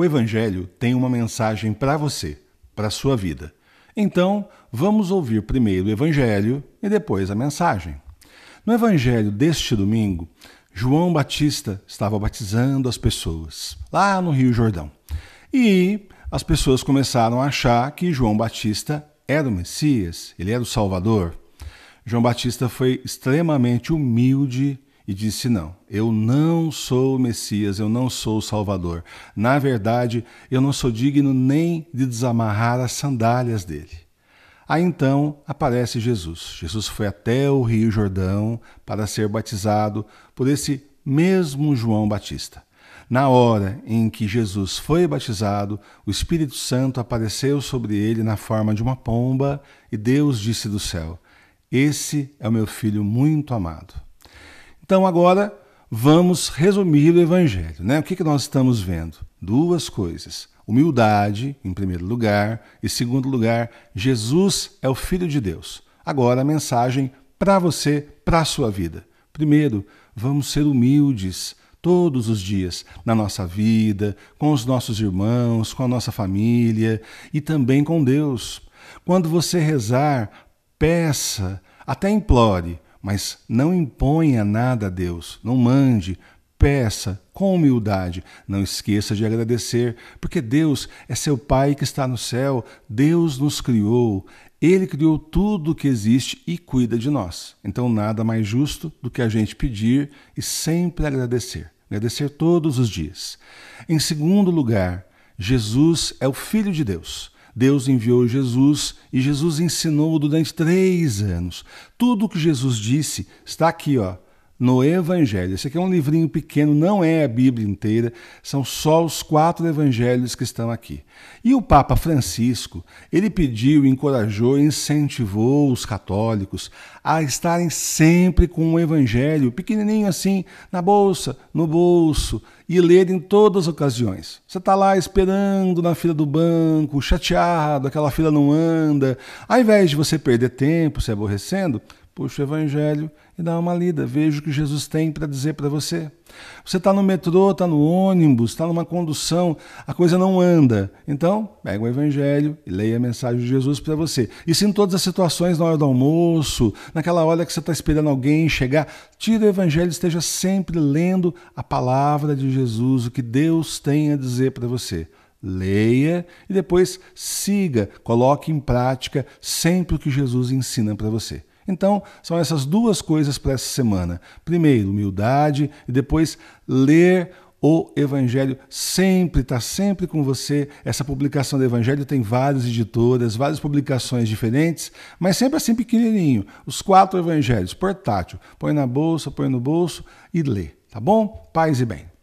O Evangelho tem uma mensagem para você, para a sua vida. Então, vamos ouvir primeiro o Evangelho e depois a mensagem. No Evangelho deste domingo, João Batista estava batizando as pessoas lá no Rio Jordão. E as pessoas começaram a achar que João Batista era o Messias, ele era o Salvador. João Batista foi extremamente humilde e disse: Não, eu não sou o Messias, eu não sou o Salvador. Na verdade, eu não sou digno nem de desamarrar as sandálias dele. Aí então aparece Jesus. Jesus foi até o Rio Jordão para ser batizado por esse mesmo João Batista. Na hora em que Jesus foi batizado, o Espírito Santo apareceu sobre ele na forma de uma pomba e Deus disse do céu: Esse é o meu filho muito amado. Então agora vamos resumir o Evangelho. Né? O que, que nós estamos vendo? Duas coisas. Humildade, em primeiro lugar, e segundo lugar, Jesus é o Filho de Deus. Agora a mensagem para você, para a sua vida. Primeiro, vamos ser humildes todos os dias, na nossa vida, com os nossos irmãos, com a nossa família e também com Deus. Quando você rezar, peça, até implore mas não imponha nada a Deus, não mande, peça com humildade. Não esqueça de agradecer, porque Deus é seu Pai que está no céu, Deus nos criou, Ele criou tudo o que existe e cuida de nós. Então, nada mais justo do que a gente pedir e sempre agradecer. Agradecer todos os dias. Em segundo lugar, Jesus é o Filho de Deus. Deus enviou Jesus e Jesus ensinou durante três anos. Tudo o que Jesus disse está aqui, ó, no Evangelho. Esse aqui é um livrinho pequeno, não é a Bíblia inteira, são só os quatro evangelhos que estão aqui. E o Papa Francisco, ele pediu, encorajou, incentivou os católicos a estarem sempre com o Evangelho, pequenininho assim, na bolsa, no bolso, e ler em todas as ocasiões. Você está lá esperando na fila do banco, chateado, aquela fila não anda. Ao invés de você perder tempo se aborrecendo, puxa o Evangelho e dá uma lida, veja o que Jesus tem para dizer para você. Você está no metrô, está no ônibus, está numa condução, a coisa não anda. Então, pega o Evangelho e leia a mensagem de Jesus para você. E se em todas as situações, na hora do almoço, naquela hora que você está esperando alguém chegar, tira o Evangelho e esteja sempre lendo a palavra de Jesus, o que Deus tem a dizer para você leia e depois siga, coloque em prática sempre o que Jesus ensina para você. Então, são essas duas coisas para essa semana. Primeiro, humildade e depois ler o Evangelho sempre está sempre com você. Essa publicação do Evangelho tem várias editoras, várias publicações diferentes, mas sempre assim pequenininho. Os quatro Evangelhos, portátil. Põe na bolsa, põe no bolso e lê, tá bom? Paz e bem.